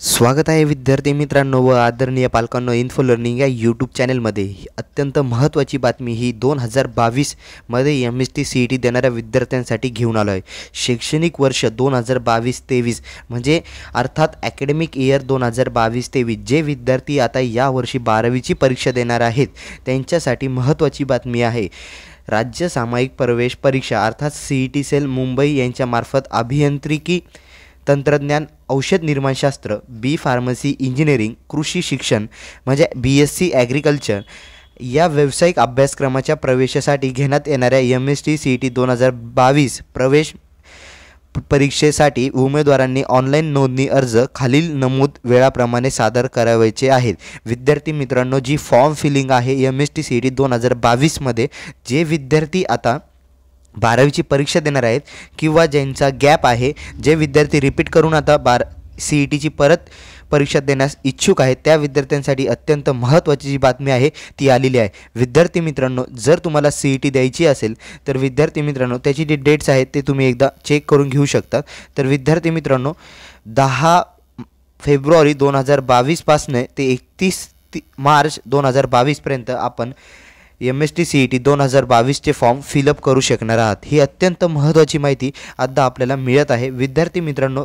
स्वागत आहे विद्यार्थी मित्रांनो व आदरणीय पालकांनो इन्फो लर्निंग या यूट्यूब चॅनेलमध्ये अत्यंत महत्त्वाची बातमी ही दोन हजार बावीसमध्ये M S T C E T देणाऱ्या विद्यार्थ्यांसाठी घेऊन आलो आहे शैक्षणिक वर्ष दोन हजार बावीस तेवीस म्हणजे अर्थात ॲकॅडमिक इयर दोन हजार बावीस तेवीस जे विद्यार्थी आता यावर्षी बारावीची परीक्षा देणार आहेत त्यांच्यासाठी महत्त्वाची बातमी आहे राज्य सामायिक प्रवेश परीक्षा अर्थात C E T cell Mumbai यांच्यामार्फत अभियांत्रिकी तंत्रज्ञान औषध निर्माणशास्त्र बी फार्मसी इंजिनिअरिंग कृषी शिक्षण म्हणजे बी एस सी ॲग्रिकल्चर या व्यावसायिक अभ्यासक्रमाच्या प्रवेशासाठी घेण्यात येणाऱ्या M S T C E T दोन हजार बावीस प्रवेश परीक्षेसाठी उमेदवारांनी ऑनलाईन नोंदणी अर्ज खालील नमूद वेळाप्रमाणे सादर करावायचे आहेत विद्यार्थी मित्रांनो जी फॉर्म फिलिंग आहे M S T C E T दोन हजार बावीसमध्ये जे विद्यार्थी आता बारावीची परीक्षा देणार आहेत किंवा ज्यांचा गॅप आहे जे विद्यार्थी रिपीट करून आता बार सी ई e टीची परत परीक्षा देण्यास इच्छुक आहेत त्या विद्यार्थ्यांसाठी अत्यंत महत्त्वाची जी बातमी आहे ती आलेली आहे विद्यार्थी मित्रांनो जर तुम्हाला सी ई टी द्यायची असेल तर विद्यार्थी मित्रांनो त्याची जे डेट्स आहेत ते तुम्ही एकदा चेक करून घेऊ शकता तर विद्यार्थी मित्रांनो दहा फेब्रुवारी दोन हजार बावीसपासनं ते एकतीस मार्च दोन हजार बावीसपर्यंत आपण M S T C E T दोन हजार बावीसचे फॉर्म फिलअप करू शकणार आहात ही अत्यंत महत्त्वाची माहिती आता आपल्याला मिळत आहे विद्यार्थी मित्रांनो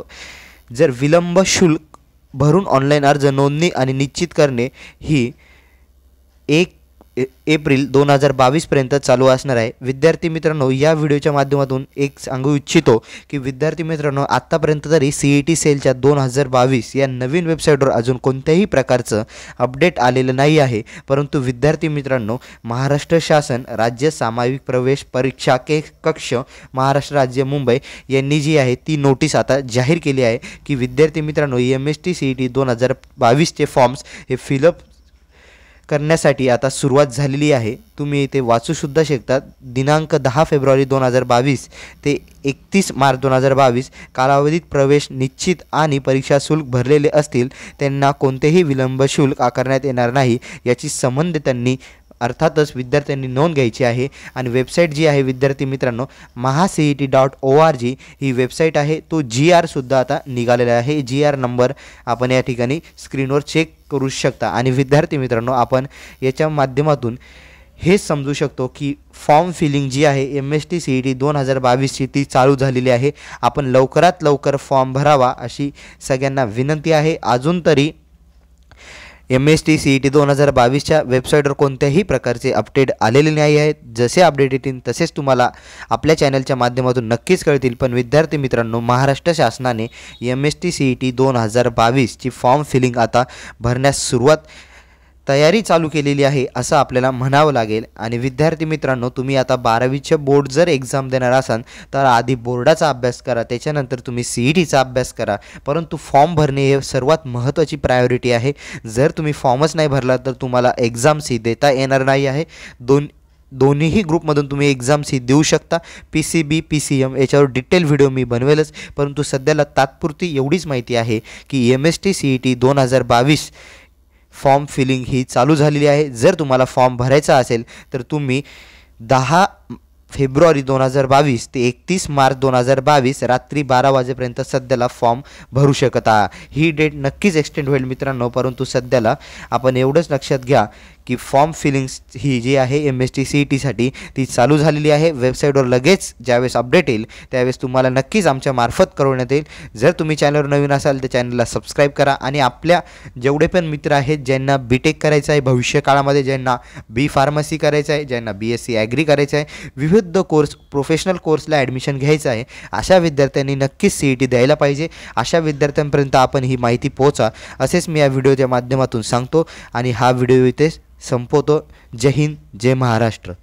जर विलंब शुल्क भरून ऑनलाईन अर्ज नोंदणी आणि निश्चित करणे ही एक एप्रिल दोन हजार बावीसपर्यंत चालू असणार आहे विद्यार्थी मित्रांनो या व्हिडिओच्या माध्यमातून एक सांगू इच्छितो की विद्यार्थी मित्रांनो आत्तापर्यंत तरी सी ई टी सेलच्या दोन हजार बावीस या नवीन वेबसाईटवर अजून कोणत्याही प्रकारचं अपडेट आलेलं नाही आहे परंतु विद्यार्थी मित्रांनो महाराष्ट्र शासन राज्य सामायिक प्रवेश परीक्षा के कक्ष महाराष्ट्र राज्य मुंबई यांनी जी आहे ती नोटीस आता जाहीर केली आहे की विद्यार्थी मित्रांनो M S T C E T दोन हजार बावीसचे फॉर्म्स हे फिलअप करण्यासाठी आता सुरुवात झालेली आहे तुम्ही इथे वाचूसुद्धा शकता दिनांक दहा फेब्रुवारी दोन हजार बावीस ते एकतीस मार्च दोन हजार बावीस कालावधीत प्रवेश निश्चित आणि परीक्षा शुल्क भरलेले असतील त्यांना कोणतेही विलंब शुल्क आकारण्यात येणार नाही याची संबंध त्यांनी अर्थातच विद्यार्थ्यांनी नोंद घ्यायची आहे आणि वेबसाईट जी आहे विद्यार्थी मित्रांनो महासीई T dot O R G ही वेबसाईट आहे तो जी आरसुद्धा आता निघालेला आहे जी आर नंबर आपण या ठिकाणी स्क्रीनवर चेक करू शकता आणि विद्यार्थी मित्रांनो आपण याच्या माध्यमातून हे समजू शकतो की फॉर्म फिलिंग जी आहे M S T C E T दोन हजार बावीसची ती चालू झालेली आहे आपण लवकरात लवकर फॉर्म भरावा अशी सगळ्यांना विनंती आहे अजून तरी M S T C E T दोन हजार बावीसच्या वेबसाईटवर कोणत्याही प्रकारचे अपडेट आलेले नाही आहेत जसे अपडेट येतील तसेच तुम्हाला आपल्या चॅनलच्या माध्यमातून नक्कीच कळतील पण विद्यार्थी मित्रांनो महाराष्ट्र शासनाने M S T C E T दोन हजार बावीसची फॉर्म फिलिंग आता भरण्यास सुरुवात तयारी चालू केलेली आहे असं आपल्याला म्हणावं लागेल आणि विद्यार्थी मित्रांनो तुम्ही आता बारावीचे बोर्ड जर एक्झाम देणार असाल तर आधी बोर्डाचा अभ्यास करा त्याच्यानंतर तुम्ही सी ई e टीचा अभ्यास करा परंतु फॉर्म भरणे हे सर्वात महत्त्वाची प्रायोरिटी आहे जर तुम्ही फॉर्मच नाही भरला तर तुम्हाला सी देता येणार नाही आहे दोन दोन्हीही ग्रुपमधून तुम्ही एक्झाम्स ही देऊ शकता P C B P C M याच्यावर डिटेल व्हिडिओ मी बनवेलच परंतु सध्याला तात्पुरती एवढीच माहिती आहे की M S T C E T दोन हजार बावीस फॉर्म फिलिंग ही चालू झालेली आहे जर तुम्हाला फॉर्म भरायचा असेल तर तुम्ही दहा फेब्रुवारी दोन हजार बावीस ते एकतीस मार्च दोन हजार बावीस रात्री बारा वाजेपर्यंत सध्याला फॉर्म भरू शकता ही डेट नक्कीच एक्सटेंड होईल मित्रांनो परंतु सध्याला आपण एवढंच लक्षात घ्या की फॉर्म फिलिंग्स ही जी आहे M S T C E e टीसाठी ती चालू झालेली आहे वेबसाईटवर लगेच ज्यावेळेस अपडेट येईल त्यावेळेस तुम्हाला नक्कीच आमच्या मार्फत कळवण्यात येईल जर तुम्ही चॅनलवर नवीन असाल तर चॅनलला सबस्क्राईब करा आणि आपल्या जेवढे पण मित्र आहेत ज्यांना बी टेक करायचं आहे भविष्य काळामध्ये ज्यांना बी फार्मसी करायचं आहे ज्यांना बी एस सी ॲग्री करायचं आहे विविध कोर्स प्रोफेशनल कोर्सला ॲडमिशन घ्यायचं आहे अशा विद्यार्थ्यांनी नक्कीच सी ई टी द्यायला पाहिजे अशा विद्यार्थ्यांपर्यंत आपण ही माहिती पोहोचा असेच मी या व्हिडिओच्या माध्यमातून सांगतो आणि हा व्हिडिओ इथेच संपवतो जय हिंद जय महाराष्ट्र